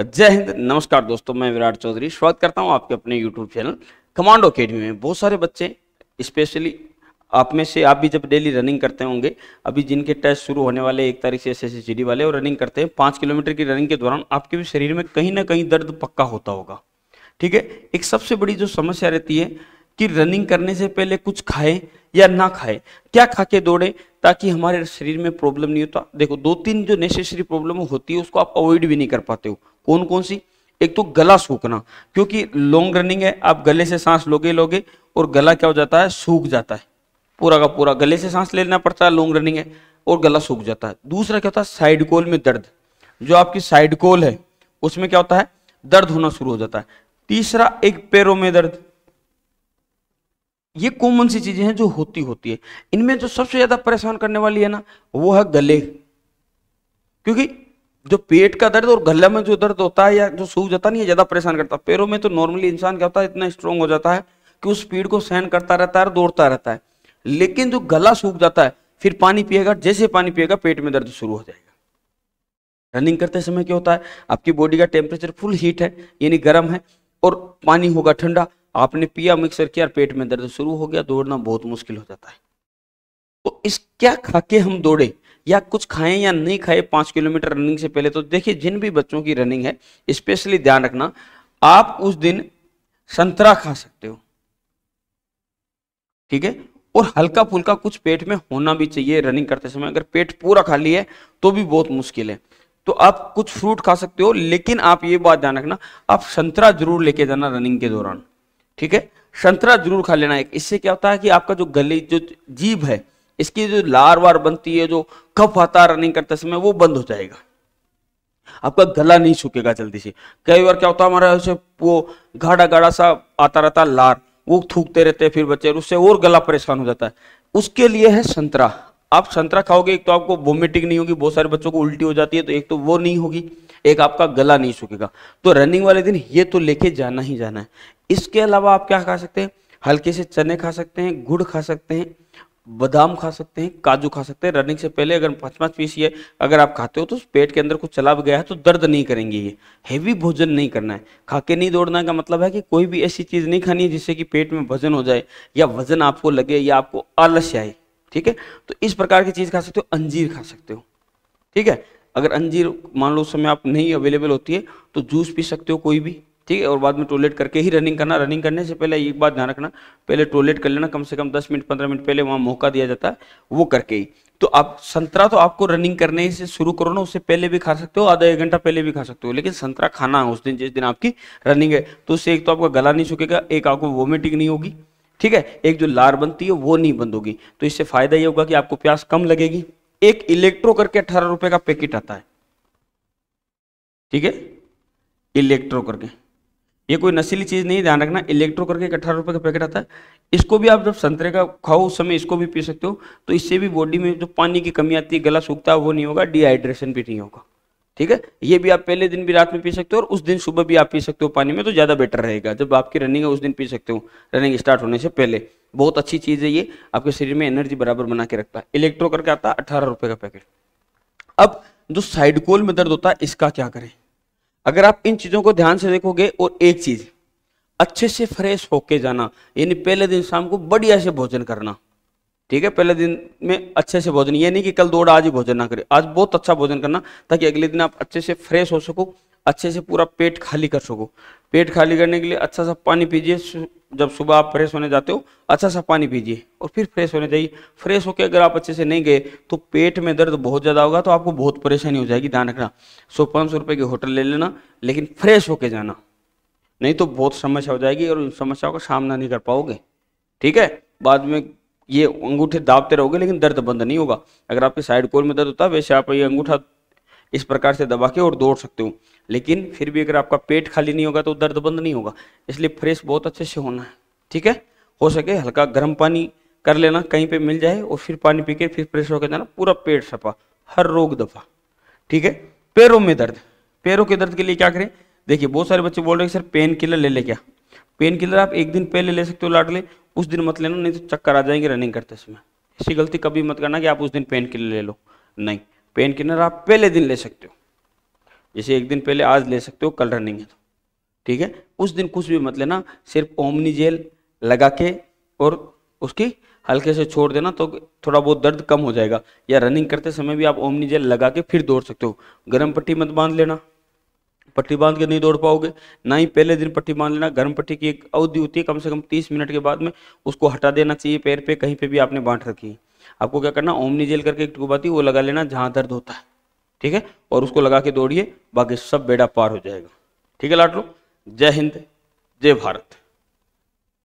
जय हिंद नमस्कार दोस्तों मैं विराट चौधरी स्वागत करता हूं आपके अपने यूट्यूब चैनल कमांडो अकेडमी में बहुत सारे बच्चे स्पेशली आप में से आप भी जब डेली रनिंग करते होंगे अभी जिनके टेस्ट शुरू होने वाले एक तारीख से एस एस वाले और रनिंग करते हैं पाँच किलोमीटर की रनिंग के दौरान आपके भी शरीर में कहीं ना कहीं दर्द पक्का होता होगा ठीक है एक सबसे बड़ी जो समस्या रहती है कि रनिंग करने से पहले कुछ खाएं या ना खाएं क्या खा के दौड़े ताकि हमारे शरीर में प्रॉब्लम नहीं होता देखो दो तीन जो नेसेसरी प्रॉब्लम होती है उसको आप अवॉइड भी नहीं कर पाते हो कौन कौन सी एक तो गला सूखना क्योंकि लॉन्ग रनिंग है आप गले से सांस लोगे लोगे और गला क्या हो जाता है सूख जाता है पूरा का पूरा गले से सांस लेना पड़ता है लॉन्ग रनिंग है और गला सूख जाता है दूसरा क्या होता है साइड कोल में दर्द जो आपकी साइड कोल है उसमें क्या होता है दर्द होना शुरू हो जाता है तीसरा एक पैरों में दर्द ये कॉमन सी चीजें हैं जो होती होती है इनमें जो सबसे ज्यादा परेशान करने वाली है ना वो है गले क्योंकि जो पेट का दर्द और गले में जो दर्द होता है या जो सूख जाता नहीं है ज्यादा परेशान करता है पैरों में तो नॉर्मली इंसान क्या होता है इतना स्ट्रांग हो जाता है कि उस स्पीड को सहन करता रहता है और दौड़ता रहता है लेकिन जो गला सूख जाता है फिर पानी पिएगा जैसे पानी पिएगा पेट में दर्द शुरू हो जाएगा रनिंग करते समय क्या होता है आपकी बॉडी का टेम्परेचर फुल हीट है यानी गर्म है और पानी होगा ठंडा आपने पिया मिक्सर किया और पेट में दर्द शुरू हो गया दौड़ना बहुत मुश्किल हो जाता है तो इस क्या खाके हम दौड़े या कुछ खाएं या नहीं खाएं पाँच किलोमीटर रनिंग से पहले तो देखिए जिन भी बच्चों की रनिंग है स्पेशली ध्यान रखना आप उस दिन संतरा खा सकते हो ठीक है और हल्का फुल्का कुछ पेट में होना भी चाहिए रनिंग करते समय अगर पेट पूरा खाली है तो भी बहुत मुश्किल है तो आप कुछ फ्रूट खा सकते हो लेकिन आप ये बात ध्यान रखना आप संतरा जरूर लेके जाना रनिंग के दौरान ठीक है संतरा जरूर खा लेना एक इससे क्या होता है कि आपका जो गले जो जीभ है इसकी जो लार वार बनती है जो कफ आता है रनिंग करते समय वो बंद हो जाएगा आपका गला नहीं सूखेगा जल्दी से कई बार क्या होता है हमारा उसे वो गाढ़ा गाढ़ा सा आता रहता लार वो थूकते रहते फिर बच्चे उससे और गला परेशान हो जाता है उसके लिए है संतरा आप संतरा खाओगे एक तो आपको वोमिटिंग नहीं होगी बहुत सारे बच्चों को उल्टी हो जाती है तो एक तो वो नहीं होगी एक आपका गला नहीं सूखेगा तो रनिंग वाले दिन ये तो लेके जाना ही जाना है इसके अलावा आप क्या खा सकते हैं हल्के से चने खा सकते हैं गुड़ खा सकते हैं बादाम खा सकते हैं काजू खा सकते हैं रनिंग से पहले अगर पाँच पाँच पीस ये अगर आप खाते हो तो पेट के अंदर कुछ चला गया है तो दर्द नहीं करेंगे ये हैवी भोजन नहीं करना है खा के नहीं दौड़ना का मतलब है कि कोई भी ऐसी चीज़ नहीं खानी है जिससे कि पेट में वजन हो जाए या वजन आपको लगे या आपको आलस्य आए ठीक है तो इस प्रकार की चीज़ खा सकते हो अंजीर खा सकते हो ठीक है अगर अंजीर मान लो उस समय आप नहीं अवेलेबल होती है तो जूस पी सकते हो कोई भी ठीक है और बाद में टॉयलेट करके ही रनिंग करना रनिंग करने से पहले एक बात ध्यान रखना पहले टॉयलेट कर लेना कम से कम दस मिनट पंद्रह मिनट पहले वहाँ मौका दिया जाता है वो करके ही तो आप संतरा तो आपको रनिंग करने से शुरू करो ना उससे पहले भी खा सकते हो आधा एक घंटा पहले भी खा सकते हो लेकिन संतरा खाना है उस दिन जिस दिन आपकी रनिंग है तो उससे एक तो आपका गला नहीं सूखेगा एक आपको वोमिटिंग नहीं होगी ठीक है एक जो लार बनती है वो नहीं बंद होगी तो इससे फायदा ये होगा कि आपको प्यास कम लगेगी एक इलेक्ट्रो करके अठारह रुपए का पैकेट आता है ठीक है इलेक्ट्रो करके ये कोई नशीली चीज़ नहीं ध्यान रखना इलेक्ट्रो करके अठारह रुपए का पैकेट आता है इसको भी आप जब संतरे का खाओ उस समय इसको भी पी सकते हो तो इससे भी बॉडी में जो पानी की कमी आती है गला सूखता है वो नहीं होगा डिहाइड्रेशन भी नहीं होगा ठीक है ये भी आप पहले दिन भी रात में पी सकते हो और उस दिन सुबह भी आप पी सकते हो पानी में तो ज़्यादा बेटर रहेगा जब आपकी रनिंग है उस दिन पी सकते हो रनिंग स्टार्ट होने से पहले बहुत अच्छी चीज़ है ये आपके शरीर में एनर्जी बराबर बना के रखता है इलेक्ट्रो करके आता है अठारह रुपये का पैकेट अब जो साइड कोल में दर्द होता है इसका क्या करें अगर आप इन चीज़ों को ध्यान से देखोगे और एक चीज़ अच्छे से फ्रेश होके जाना यानी पहले दिन शाम को बढ़िया से भोजन करना ठीक है पहले दिन में अच्छे से भोजन ये नहीं कि कल दौड़ आज ही भोजन ना करे आज बहुत अच्छा भोजन करना ताकि अगले दिन आप अच्छे से फ्रेश हो सको अच्छे से पूरा पेट खाली कर सको पेट खाली करने के लिए अच्छा सा पानी पीजिए जब सुबह आप फ्रेश होने जाते हो अच्छा सा पानी पीजिए और फिर फ्रेश होने जाइए फ्रेश होकर अगर आप अच्छे से नहीं गए तो पेट में दर्द बहुत ज़्यादा होगा तो आपको बहुत परेशानी हो जाएगी ध्यान रखना सौ पाँच सौ रुपये की होटल ले लेना लेकिन फ्रेश होके जाना नहीं तो बहुत समस्या हो जाएगी और उन समस्याओं का सामना नहीं कर पाओगे ठीक है बाद में ये अंगूठे दाबते रहोगे लेकिन दर्द बंद नहीं होगा अगर आपके साइड कोर में दर्द होता है वैसे आप ये अंगूठा इस प्रकार से दबा के और दौड़ सकते हो लेकिन फिर भी अगर आपका पेट खाली नहीं होगा तो दर्द बंद नहीं होगा इसलिए फ्रेश बहुत अच्छे से होना है ठीक है हो सके हल्का गर्म पानी कर लेना कहीं पे मिल जाए और फिर पानी पी के फिर फ्रेश होकर जाना पूरा पेट सफा हर रोग दफा ठीक है पैरों में दर्द पैरों के दर्द के लिए क्या करें देखिए बहुत सारे बच्चे बोल रहे हैं सर पेन किलर ले ले क्या पेन किलर आप एक दिन पहले ले सकते हो लाट ले उस दिन मत लेना नहीं तो चक्कर आ जाएंगे रनिंग करते समय ऐसी गलती कभी मत करना कि आप उस दिन पेन किलर ले लो नहीं पेन किलर आप पहले दिन ले सकते हो जैसे एक दिन पहले आज ले सकते हो कल रनिंग है तो ठीक है उस दिन कुछ भी मत लेना सिर्फ ओमनी जेल लगा के और उसकी हल्के से छोड़ देना तो थोड़ा बहुत दर्द कम हो जाएगा या रनिंग करते समय भी आप ओमनी जेल लगा के फिर दौड़ सकते हो गर्म पट्टी मत बांध लेना पट्टी बांध के नहीं दौड़ पाओगे ना ही पहले दिन पट्टी बांध लेना गर्म पट्टी की एक अवधि होती है कम से कम तीस मिनट के बाद में उसको हटा देना चाहिए पैर पे कहीं पे भी आपने बांट रखी है आपको क्या करना ओमनी जेल करके एक टुकबाती वो लगा लेना जहाँ दर्द होता है ठीक है और उसको लगा के दौड़िए बाकी सब बेड़ा पार हो जाएगा ठीक है लाट लो जय हिंद जय भारत